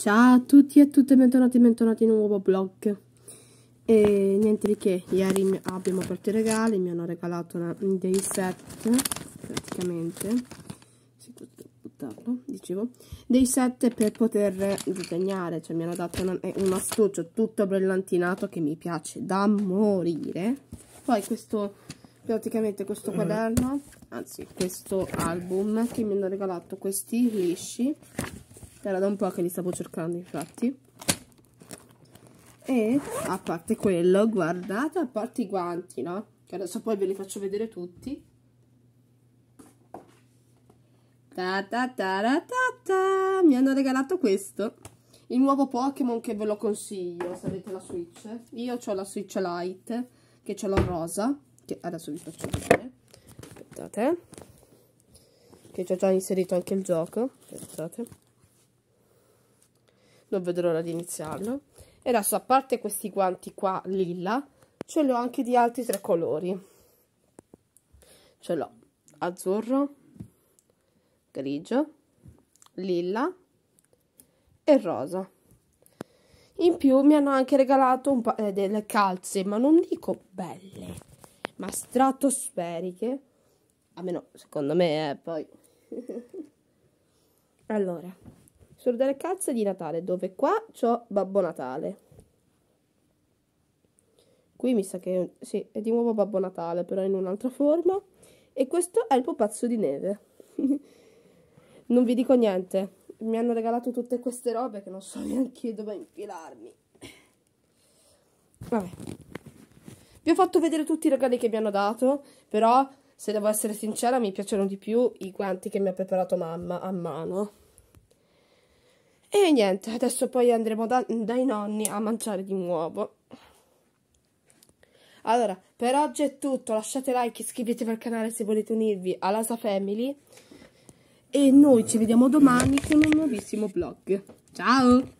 Ciao a tutti e a tutte, bentornati e bentornati in un nuovo blog E niente di che, ieri abbiamo aperto i regali, mi hanno regalato una, dei set, praticamente, se potete buttarlo, dicevo, dei set per poter disegnare, cioè mi hanno dato una, eh, un astuccio tutto brillantinato che mi piace da morire. Poi questo, praticamente questo quaderno, anzi questo album che mi hanno regalato questi lisci, era da un po' che li stavo cercando infatti e a parte quello guardate a parte i guanti no che adesso poi ve li faccio vedere tutti ta ta ta ta ta ta. mi hanno regalato questo il nuovo Pokémon che ve lo consiglio se avete la Switch io ho la Switch Lite che ce l'ho rosa che adesso vi faccio vedere aspettate che ci ho già inserito anche il gioco aspettate non vedo l'ora di iniziarlo e adesso a parte questi guanti qua lilla ce l'ho anche di altri tre colori ce l'ho azzurro grigio lilla e rosa in più mi hanno anche regalato un paio eh, delle calze ma non dico belle ma stratosferiche almeno secondo me eh, poi allora sono delle calze di Natale, dove qua c'ho Babbo Natale. Qui mi sa che sì, è di nuovo Babbo Natale, però in un'altra forma. E questo è il pupazzo di neve. non vi dico niente. Mi hanno regalato tutte queste robe che non so neanche dove infilarmi. Vabbè. Vi ho fatto vedere tutti i regali che mi hanno dato, però se devo essere sincera mi piacciono di più i guanti che mi ha preparato mamma a mano. E niente, adesso poi andremo da, dai nonni a mangiare di nuovo. Allora, per oggi è tutto. Lasciate like, iscrivetevi al canale se volete unirvi alla all'Asa Family. E noi ci vediamo domani con un nuovissimo vlog. Ciao!